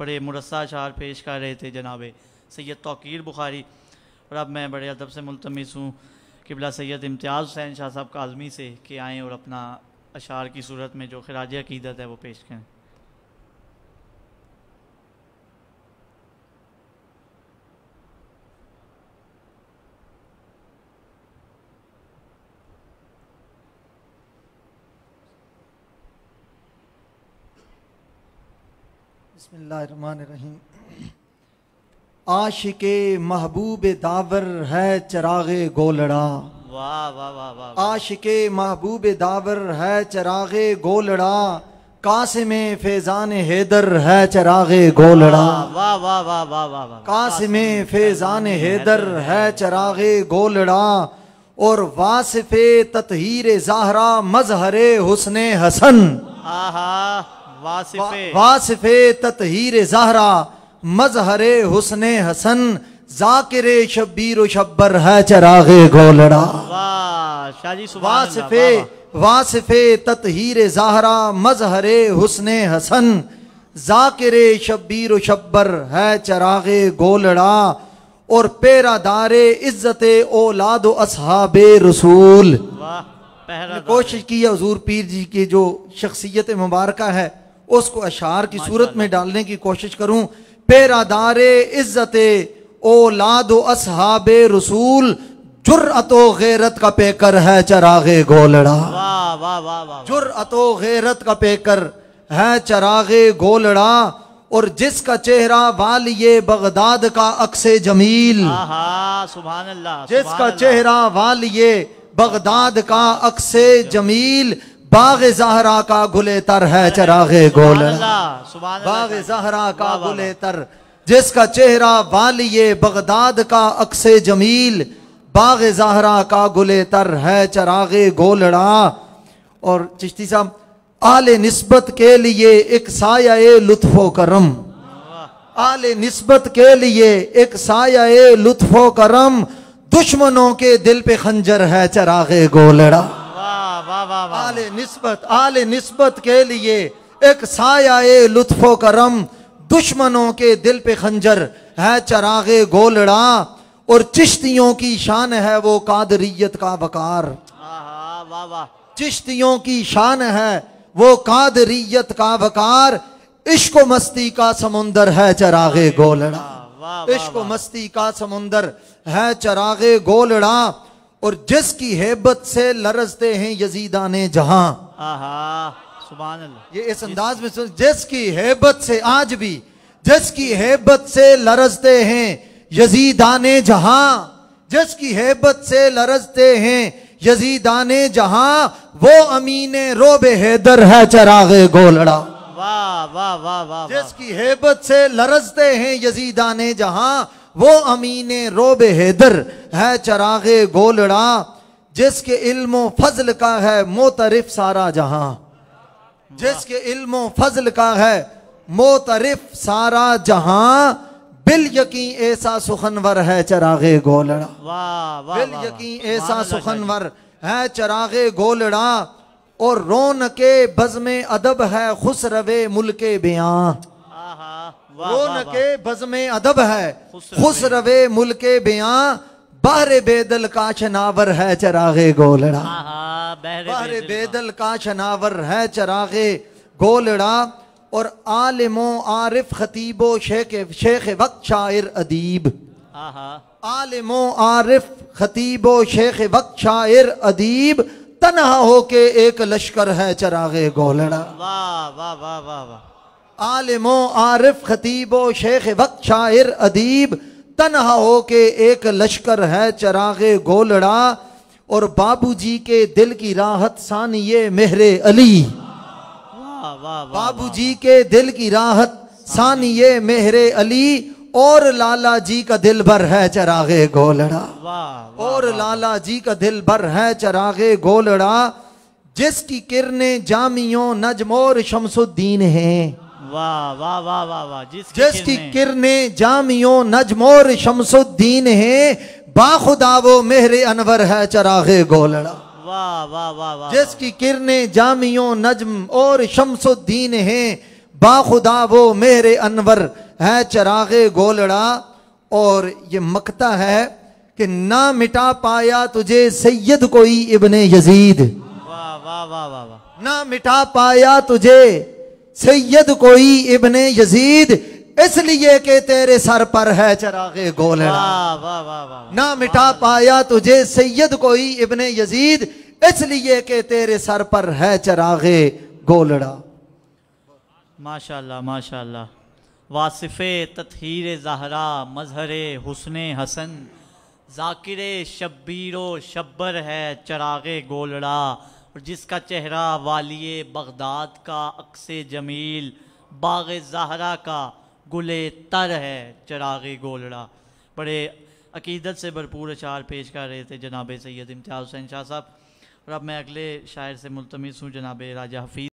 बड़े मुरस्ा अशार पेश कर रहे थे जनाब सैयद तोकीर बुखारी और अब मैं बड़े अदब से मुलतमस हूँ किबला सैयद इम्तियाज़ हुसैन शाह साहब काजमी से कि आएँ और अपना अशार की सूरत में जो खराज अकीदत है वो पेश करें बसमीम आशिक महबूब दावर है चराग गोलड़ा वाह वाह वाह वाह आशिक महबूब दावर है चराग गोलड़ा कासिम फैजान हैदर है चराग गोलड़ा वाह वाह वाह वाह वाह वाह कासिम फैजान हैदर है चराग गोलड़ा और वासिफ ततहीर जहरा मजहरे हुसन हसन आहा वासिफे, वासिफे हीरे जहरा मजहरे हुसने हसन जाकिरे शब्बीर शब्बर है चरागे गोलड़ा वासिफे वासिफे ततहीर जहरा मजहरे हुसने हसन जाकिरे शब्बीर शब्बर है चरागे गोलड़ा और पेरा दारे इज्जत औलाद असहाबे रसूल कोशिश की हजूर पीर जी की जो शख्सियत मुबारक है उसको अशार की सूरत में डालने की कोशिश करूं पेरादार इज़्ज़त ओलाद असहाब रसूल जुर्रतो गैरत का पेकर है चरागे गोलड़ा जुर्रतो गैरत का पेकर है चरागे गोलड़ा और जिसका चेहरा वालिए बगदाद का अक्से जमील सुबह जिसका चेहरा वालिए बगदाद का अक्से जमील बाग जहरा का गुले तर है चरागे गोल बाग जहरा का गुले तर जिसका चेहरा वालिये बगदाद का अक्स जमील बाग जहरा का गुले तर है चरागे गोलड़ा और चिश्ती साहब आले नस्बत के लिए एक साया लुत्फो करम आले नस्बत के लिए एक साया लुत्फो करम दुश्मनों के दिल पे खंजर है चरागे गोलड़ा वाह आल वाह आले निस्बत आले निस्बत के लिए एक साया लुत्फो करम दुश्मनों के दिल पे खंजर है चरागे गोलड़ा और चिश्तियों की शान है वो कादरियत का वकार चिश्तियों की शान है वो कादरियत का वकार इश्क मस्ती का समुंदर है चरागे गोलड़ा इश्क मस्ती का समुंदर है चरागे गोलड़ा और जिसकी हेबत से लरजते हैं यजीदाने जहां ये इस अंदाज में सुन जिसकी हेबत से आज भी जिसकी हेबत से लरजते हैं यजीदाने जहां जिसकी हेबत से लरजते हैं यजीदाने जहां वो अमीन रोबे हैदर है चरागे गोलड़ा वाह वाह वाह वाह जिसकी हेबत से लरजते हैं यजीदाने जहां वो अमीन रोब हैदर है चरागे गोलड़ा जिसके इल्म फजल का है मोतरफ सारा जहां जिसके इल्म फजल का है मोतरफ सारा जहां बिल यकीन ऐसा सुखनवर है चरागे गोलड़ा बिल यकीन ऐसा सुखनवर है चरागे गोलड़ा और रोन के बजमे अदब है खुसरवे मुल्के बयां रोन के बज में अदब है खुश रवे मुल्क बया बहरे बेदल का छनावर है चरागे गोलड़ा बहरे बेदल का छनावर है चरागे गोलड़ा और आलिमो आरिफ खतीबो शेख शेख वक्त शायर अदीब आलिमो आरिफ खतीबो शेख वक्त शायर अदीब तनहा होके एक लश्कर है चरागे गोलड़ा वाह वाह वाह वाह वाह आलिमो आरिफ खतीबो शेख वक्त शायर अदीब तनहा हो के एक लश्कर है चरागे गोलड़ा और बाबूजी के दिल की राहत सानिए मेहरे अली बाबूजी के दिल की राहत सानिए मेहरे अली और लाला जी का दिल भर है चरागे गोलड़ा और लाला जी का दिल भर है चरागे गोलड़ा जिसकी किरने जामियों नजमोर शमसुद्दीन हैं वाह वाह वाह वाह वाह जिसकी, जिसकी किरने जामियो नजमोर शमसुद्दीन है बाखुदा वो मेहर अनवर है चरागे गोलड़ा वाह वाह वाह वाह जिसकी किरने जामियो नजम और शमसुद्दीन है बाखुदा वो मेहर अनवर है चरागे गोलड़ा और ये मकता है कि ना मिटा पाया तुझे सैयद कोई इबन यजीद वाह वाह वाह वाह ना मिटा पाया तुझे सैयद कोई इबन यजीद इसलिए के तेरे सर पर है चरागे गोलड़ा ना मिटा पाया तुझे सैयद कोई इबन यजीद इसलिए के तेरे सर पर है चरागे गोलड़ा माशाल्लाह माशाल्लाह वासिफ़े तथहीर जहरा मजहर हुसन हसन जाकिर शब्बीर शब्बर है चरागे गोलड़ा और जिसका चेहरा वालिय बगदाद का अक्स जमील बाग जहरा का गुले तर है चरागे गोलड़ा बड़े अकीदत से भरपूर अशार पेश कर रहे थे जनाब सैद इम्तियाज़ हुसैन शाह साहब और अब मैं अगले शायर से मुलतमस हूँ जनाब राजा हफीज़